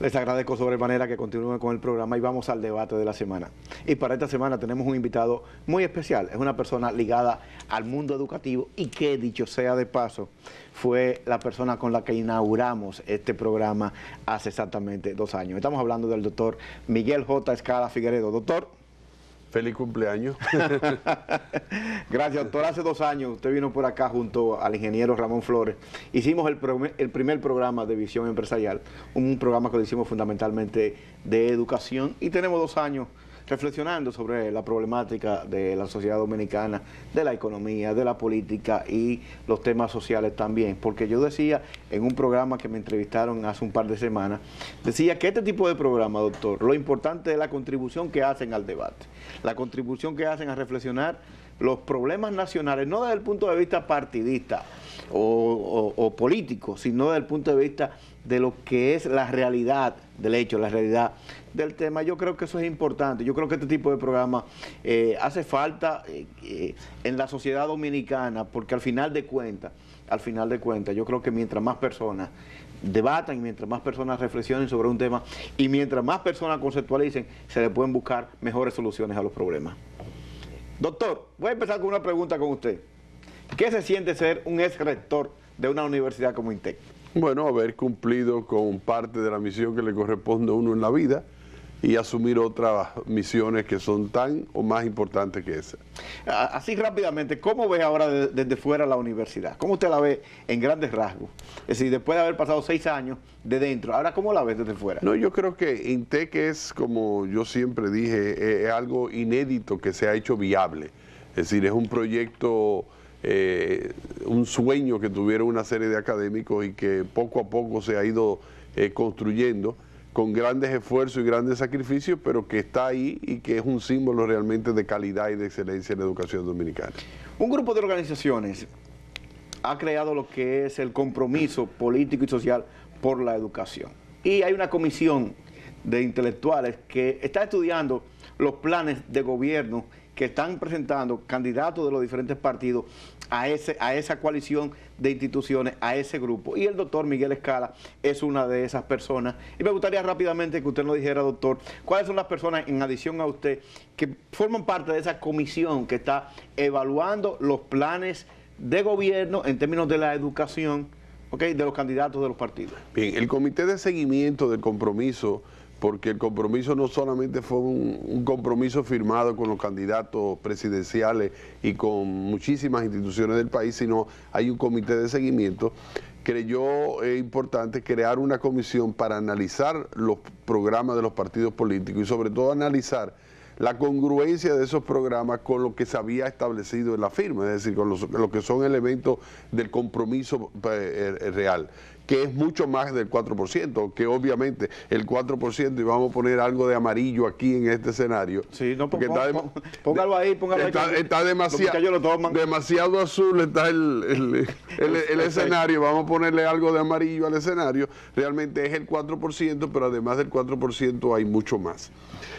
Les agradezco sobremanera que continúen con el programa y vamos al debate de la semana. Y para esta semana tenemos un invitado muy especial. Es una persona ligada al mundo educativo y que, dicho sea de paso, fue la persona con la que inauguramos este programa hace exactamente dos años. Estamos hablando del doctor Miguel J. Escala Figueredo. Doctor, Feliz cumpleaños. Gracias, doctor. Hace dos años usted vino por acá junto al ingeniero Ramón Flores. Hicimos el, primer programa de visión empresarial, un programa que lo hicimos fundamentalmente de educación y tenemos dos años reflexionando sobre la problemática de la sociedad dominicana, de la economía, de la política y los temas sociales también. Porque yo decía en un programa que me entrevistaron hace un par de semanas, decía que este tipo de programa, doctor, lo importante es la contribución que hacen al debate, la contribución que hacen a reflexionar los problemas nacionales, no desde el punto de vista partidista o, político, sino desde el punto de vista de lo que es la realidad del hecho, la realidad del tema. Yo creo que eso es importante. Yo creo que este tipo de programa eh, hace falta eh, eh, en la sociedad dominicana porque al final de cuentas, al final de cuentas, yo creo que mientras más personas debatan, mientras más personas reflexionen sobre un tema y mientras más personas conceptualicen, se le pueden buscar mejores soluciones a los problemas. Doctor, voy a empezar con una pregunta con usted. ¿Qué se siente ser un ex rector de una universidad como INTEC? Bueno, haber cumplido con parte de la misión que le corresponde a uno en la vida y asumir otras misiones que son tan o más importantes que esa. Así rápidamente, ¿cómo ve ahora desde fuera la universidad? ¿Cómo usted la ve en grandes rasgos? Es decir, después de haber pasado seis años de dentro, ¿ahora cómo la ves desde fuera? No, yo creo que INTEC es, como yo siempre dije, es eh, eh, algo inédito que se ha hecho viable. Es decir, es un proyecto eh, un sueño que tuvieron una serie de académicos y que poco a poco se ha ido eh, construyendo con grandes esfuerzos y grandes sacrificios, pero que está ahí y que es un símbolo realmente de calidad y de excelencia en la educación dominicana. Un grupo de organizaciones ha creado lo que es el compromiso político y social por la educación. Y hay una comisión de intelectuales que está estudiando los planes de gobierno que están presentando candidatos de los diferentes partidos a, ese, a esa coalición de instituciones, a ese grupo. Y el doctor Miguel Escala es una de esas personas. Y me gustaría rápidamente que usted nos dijera, doctor, cuáles son las personas, en adición a usted, que forman parte de esa comisión que está evaluando los planes de gobierno en términos de la educación, de los candidatos de los partidos. Bien, el comité de seguimiento del compromiso porque el compromiso no solamente fue un, compromiso firmado con los candidatos presidenciales y con muchísimas instituciones del país, sino hay un comité de seguimiento. Creyó eh, importante crear una comisión para analizar los programas de los partidos políticos y sobre todo analizar la congruencia de esos programas con lo que se había establecido en la firma, es decir, con los, lo que son elementos del compromiso pues, eh, eh, real que es mucho más del 4%, que obviamente el 4%, y vamos a poner algo de amarillo aquí en este escenario. Sí, no, porque ahí, póngalo ahí. Está demasiado, demasiado azul está el, el escenario, vamos a ponerle algo de amarillo al escenario, realmente es el 4%, pero además del 4% hay mucho más.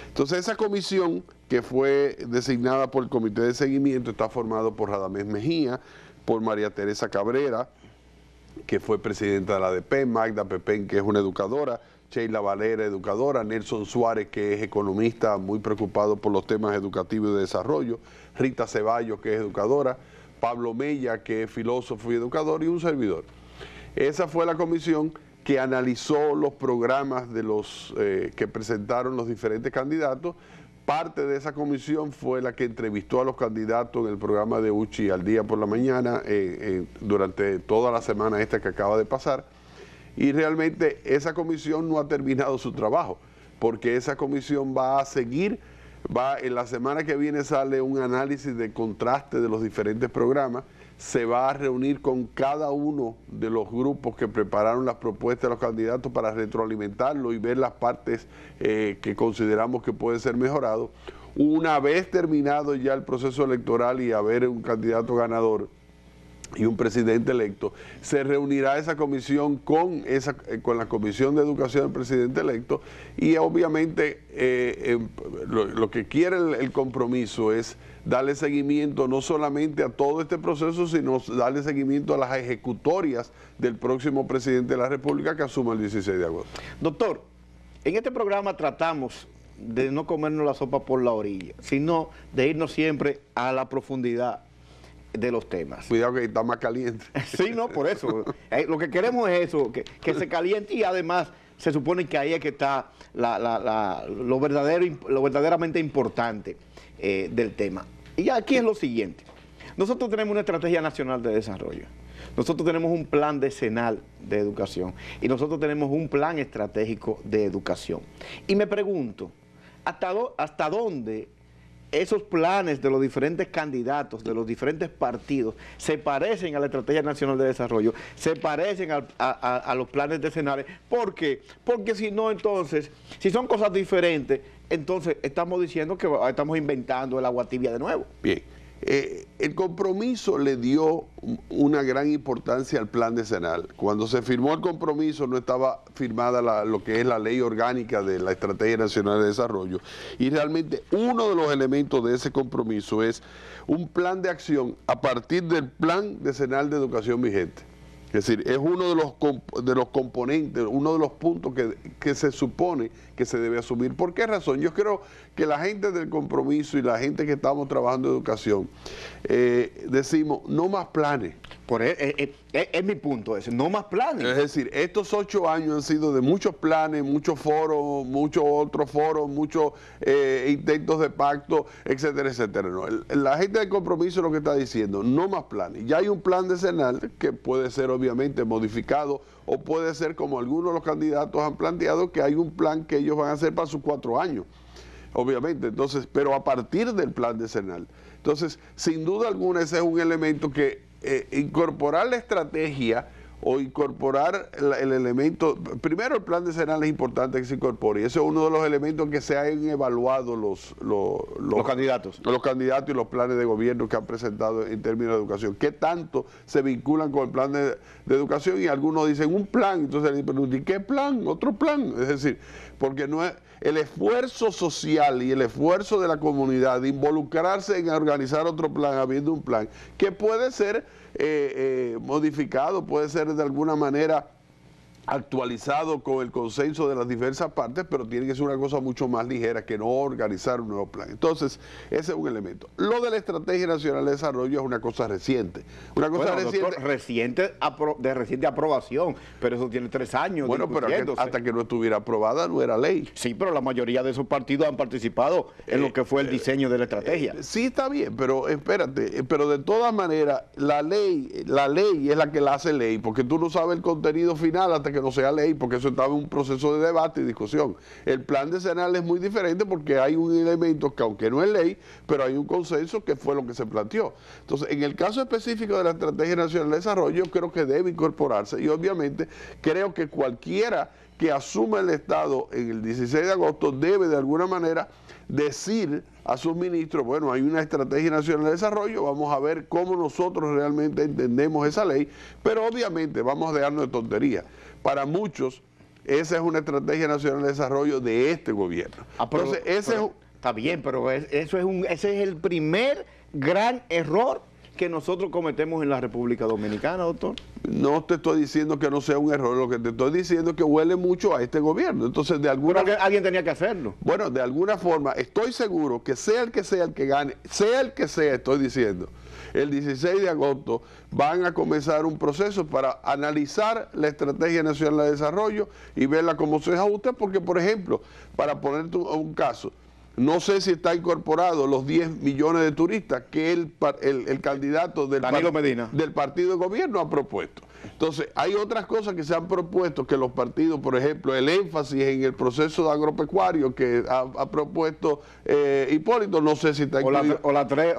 Entonces esa comisión que fue designada por el comité de seguimiento está formado por Radamés Mejía, por María Teresa Cabrera, que fue presidenta de la ADP, Magda Pepén, que es una educadora, Sheila Valera, educadora, Nelson Suárez, que es economista muy preocupado por los temas educativos y de desarrollo, Rita Ceballos, que es educadora, Pablo Mella, que es filósofo y educador, y un servidor. Esa fue la comisión que analizó los programas de los eh, que presentaron los diferentes candidatos. Parte de esa comisión fue la que entrevistó a los candidatos en el programa de Uchi al día por la mañana eh, eh, durante toda la semana esta que acaba de pasar. Y realmente esa comisión no ha terminado su trabajo, porque esa comisión va a seguir, va en la semana que viene sale un análisis de contraste de los diferentes programas se va a reunir con cada uno de los grupos que prepararon las propuestas de los candidatos para retroalimentarlo y ver las partes eh, que consideramos que pueden ser mejorado Una vez terminado ya el proceso electoral y haber un candidato ganador, y un presidente electo, se reunirá esa comisión con, esa, eh, con la Comisión de Educación del presidente electo y obviamente eh, em, lo, que quiere el, compromiso es darle seguimiento no solamente a todo este proceso, sino darle seguimiento a las ejecutorias del próximo presidente de la República que asuma el 16 de agosto. Doctor, en este programa tratamos de no comernos la sopa por la orilla, sino de irnos siempre a la profundidad de los temas. Cuidado que está más caliente. Sí, no, por eso. Eh, lo que queremos es eso, que, se caliente y además se supone que ahí es que está lo, verdadero, lo verdaderamente importante eh, del tema. Y aquí es lo siguiente. Nosotros tenemos una estrategia nacional de desarrollo. Nosotros tenemos un plan decenal de educación y nosotros tenemos un plan estratégico de educación. Y me pregunto, ¿hasta, hasta dónde esos planes de los diferentes candidatos, de los diferentes partidos, se parecen a la Estrategia Nacional de Desarrollo, se parecen a, los planes de ¿Por qué? Porque si no, entonces, si son cosas diferentes, entonces estamos diciendo que estamos inventando el agua tibia de nuevo. Bien. Eh, el compromiso le dio una gran importancia al plan decenal. Cuando se firmó el compromiso no estaba firmada lo que es la ley orgánica de la Estrategia Nacional de Desarrollo. Y realmente uno de los elementos de ese compromiso es un plan de acción a partir del plan decenal de educación vigente. Es decir, es uno de los, de los componentes, uno de los puntos que, se supone que se debe asumir. ¿Por qué razón? Yo creo que la gente del compromiso y la gente que estamos trabajando en educación, eh, decimos, no más planes. E, e, e, es, mi punto ese, no más planes. Es decir, estos ocho años han sido de muchos planes, muchos foros, muchos otros foros, muchos eh, intentos de pacto, etcétera, etcétera. la gente de compromiso lo que está diciendo, no más planes. Ya hay un plan decenal que puede ser obviamente modificado o puede ser como algunos de los candidatos han planteado que hay un plan que ellos van a hacer para sus cuatro años. Obviamente, entonces, pero a partir del plan decenal. Entonces, sin duda alguna, ese es un elemento que eh, incorporar la estrategia o incorporar el, elemento, primero el plan de decenal es importante que se incorpore, y eso es uno de los elementos que se han evaluado los, los, candidatos. Los candidatos y los planes de gobierno que han presentado en términos de educación. ¿Qué tanto se vinculan con el plan de, educación? Y algunos dicen un plan, entonces le preguntan ¿qué plan? Otro plan. Es decir, porque no es, el esfuerzo social y el esfuerzo de la comunidad de involucrarse en organizar otro plan, habiendo un plan, que puede ser eh, eh, modificado, puede ser de alguna manera actualizado con el consenso de las diversas partes, pero tiene que ser una cosa mucho más ligera que no organizar un nuevo plan. Entonces, ese es un elemento. Lo de la Estrategia Nacional de Desarrollo es una cosa reciente. Una cosa reciente, de reciente aprobación, pero eso tiene tres años. Bueno, pero hasta que no estuviera aprobada no era ley. Sí, pero la mayoría de esos partidos han participado en lo eh, que fue el eh, diseño de la estrategia. Eh, sí, está bien, pero espérate, pero de todas maneras, la ley, la ley es la que la hace ley, porque tú no sabes el contenido final hasta que no sea ley, porque eso estaba en un proceso de debate y discusión. El plan de es muy diferente porque hay un elemento que aunque no es ley, pero hay un consenso que fue lo que se planteó. Entonces, en el caso específico de la Estrategia Nacional de Desarrollo, yo creo que debe incorporarse y obviamente creo que cualquiera que asume el Estado en el 16 de agosto debe de alguna manera decir a sus ministros, bueno, hay una estrategia nacional de desarrollo, vamos a ver cómo nosotros realmente entendemos esa ley, pero obviamente vamos a dejarnos de tontería. Para muchos, esa es una estrategia nacional de desarrollo de este gobierno. Ah, ese está bien, pero eso es un, ese es el primer gran error que nosotros cometemos en la República Dominicana, doctor? No te estoy diciendo que no sea un error, lo que te estoy diciendo es que huele mucho a este gobierno. Entonces, de alguna alguien tenía que hacerlo. Bueno, de alguna forma, estoy seguro que sea el que sea el que gane, sea el que sea, estoy diciendo, el 16 de agosto van a comenzar un proceso para analizar la Estrategia Nacional de Desarrollo y verla como se ajusta, porque, por ejemplo, para ponerte un caso, no sé si está incorporado los 10 millones de turistas que el, candidato del, del partido de gobierno ha propuesto. Entonces, hay otras cosas que se han propuesto que los partidos, por ejemplo, el énfasis en el proceso agropecuario que ha, propuesto eh, Hipólito, no sé si está o, la, o,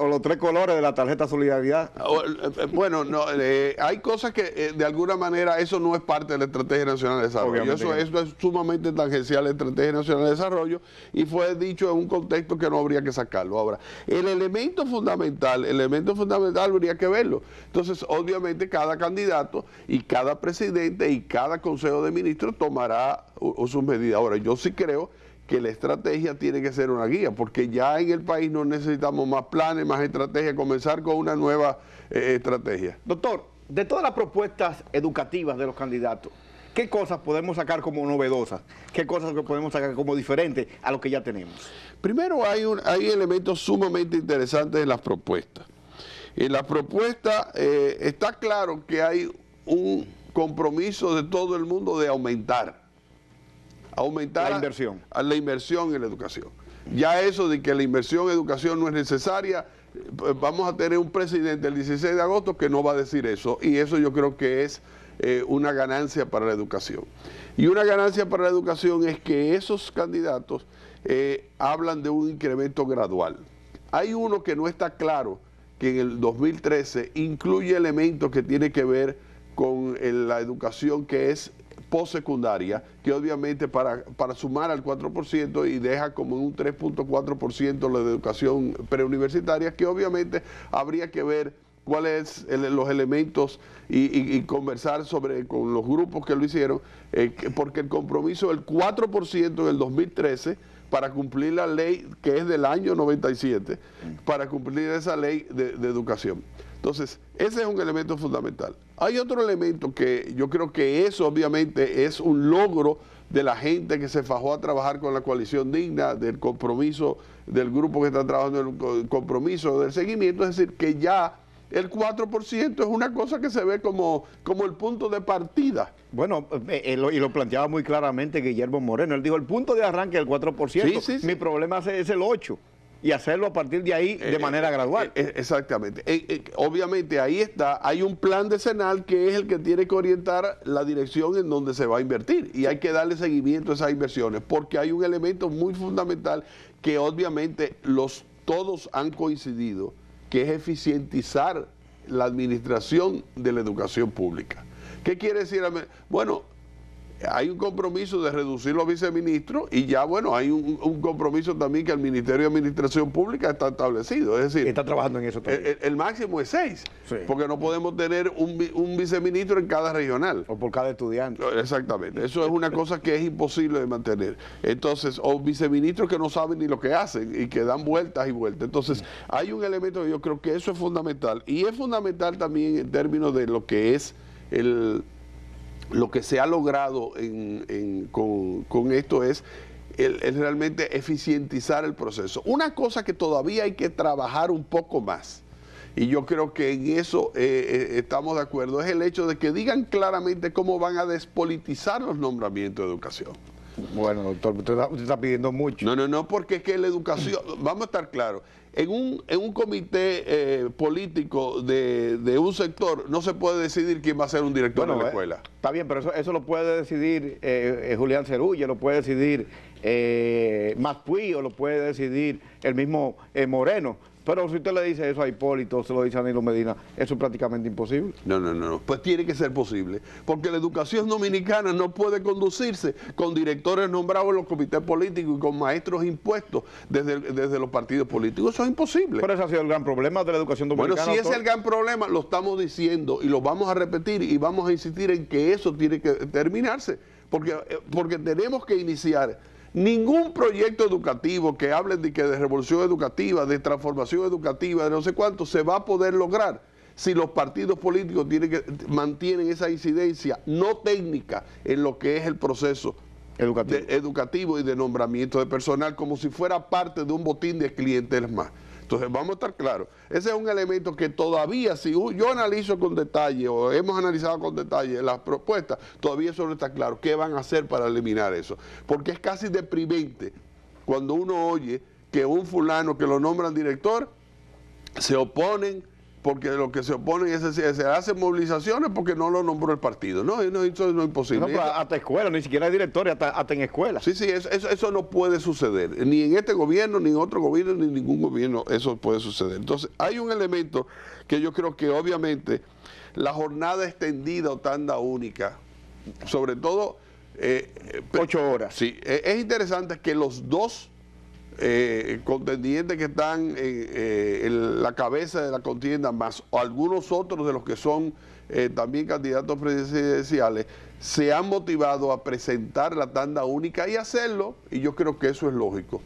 los tres colores de la tarjeta solidaridad. Eh, eh, bueno, no, hay cosas que de alguna manera eso no es parte de la Estrategia Nacional de Desarrollo. Eso, eso, es sumamente tangencial la Estrategia Nacional de Desarrollo y fue dicho en un contexto que no habría que sacarlo. Ahora, el elemento fundamental, el elemento fundamental habría que verlo. Entonces, obviamente, cada candidato y cada presidente y cada consejo de ministros tomará sus medidas. Ahora, yo sí creo que la estrategia tiene que ser una guía, porque ya en el país no necesitamos más planes, más estrategias, comenzar con una nueva eh, estrategia. Doctor, de todas las propuestas educativas de los candidatos, ¿qué cosas podemos sacar como novedosas? ¿Qué cosas podemos sacar como diferentes a lo que ya tenemos? Primero hay, hay elementos sumamente interesantes en las propuestas. En las propuestas eh, está claro que hay un compromiso de todo el mundo de aumentar. Aumentar la inversión. A la inversión en la educación. Ya eso de que la inversión en educación no es necesaria, eh, vamos a tener un presidente el 16 de agosto que no va a decir eso. Y eso yo creo que es eh, una ganancia para la educación. Y una ganancia para la educación es que esos candidatos eh, hablan de un incremento gradual. Hay uno que no está claro, que en el 2013 incluye elementos que tiene que ver con eh, la educación que es postsecundaria, que obviamente para, para sumar al 4% y deja como un 3.4% la educación preuniversitaria, que obviamente habría que ver cuáles son los elementos y, conversar sobre con los grupos que lo hicieron, eh, porque el compromiso del 4% en el 2013 para cumplir la ley que es del año 97, para cumplir esa ley de, de educación. Entonces, ese es un elemento fundamental. Hay otro elemento que yo creo que eso obviamente es un logro de la gente que se fajó a trabajar con la coalición digna, del compromiso del grupo que está trabajando, el compromiso del seguimiento, es decir, que ya el 4% es una cosa que se ve como, como el punto de partida. Bueno, eh, eh, y lo planteaba muy claramente Guillermo Moreno, él dijo, el punto de arranque del el 4%, sí, mi problema es, es el 8% y hacerlo a partir de ahí de eh, manera eh, gradual. Eh, exactamente. obviamente ahí está, hay un plan decenal que es el que tiene que orientar la dirección en donde se va a invertir y hay que darle seguimiento a esas inversiones porque hay un elemento muy fundamental que obviamente los todos han coincidido, que es eficientizar la administración de la educación pública. ¿Qué quiere decir? Bueno, hay un compromiso de reducir los viceministros y ya, bueno, hay un, compromiso también que el Ministerio de Administración Pública está establecido. Es decir, está trabajando en eso también. El, máximo es seis, porque no podemos tener un, un, viceministro en cada regional. O por cada estudiante. Exactamente. Eso es una cosa que es imposible de mantener. Entonces, o viceministros que no saben ni lo que hacen y que dan vueltas y vueltas. Entonces, hay un elemento yo creo que eso es fundamental. Y es fundamental también en términos de lo que es el lo que se ha logrado con, esto es realmente eficientizar el proceso. Una cosa que todavía hay que trabajar un poco más, y yo creo que en eso eh, eh, estamos de acuerdo, es el hecho de que digan claramente cómo van a despolitizar los nombramientos de educación. Bueno, doctor, usted está pidiendo mucho. No, no, no, porque es que la educación, vamos a estar claros, en un, en un comité eh, político de, un sector no se puede decidir quién va a ser un director de la eh, escuela. está bien, pero eso, eso lo puede decidir eh, eh Julián Cerulle, lo puede decidir eh, o lo puede decidir el mismo Moreno. Pero si usted le dice eso a Hipólito, se lo dice a Nilo Medina, eso es prácticamente imposible. No, no, no, pues tiene que ser posible, porque la educación dominicana no puede conducirse con directores nombrados en los comités políticos y con maestros impuestos desde, desde los partidos políticos, eso es imposible. Pero ese ha sido el gran problema de la educación dominicana. Bueno, si es el gran problema, lo estamos diciendo y lo vamos a repetir y vamos a insistir en que eso tiene que terminarse, porque, eh, porque tenemos que iniciar Ningún proyecto educativo que hablen de, que de revolución educativa, de transformación educativa, de no sé cuánto, se va a poder lograr si los partidos políticos mantienen esa incidencia no técnica en lo que es el proceso educativo. educativo y de nombramiento de personal, como si fuera parte de un botín de clientes más. Entonces, vamos a estar claros. Ese es un elemento que todavía, si yo analizo con detalle o hemos analizado con detalle las propuestas, todavía eso no está claro. ¿Qué van a hacer para eliminar eso? Porque es casi deprimente cuando uno oye que un fulano que lo nombran director se oponen porque lo que se oponen es decir, se hacen movilizaciones porque no lo nombró el partido. No, eso no es imposible. hasta escuela, ni siquiera hay directores, hasta, en escuela. Sí, sí, eso, eso, no puede suceder. Ni en este gobierno, ni en otro gobierno, ni en ningún gobierno eso puede suceder. Entonces, hay un elemento que yo creo que obviamente la jornada extendida o tanda única, sobre todo... Eh, eh, Ocho horas. Sí, e, es interesante que los dos eh, contendientes que están eh, en la cabeza de la contienda, más algunos otros de los que son eh, también candidatos presidenciales, se han motivado a presentar la tanda única y hacerlo, y yo creo que eso es lógico.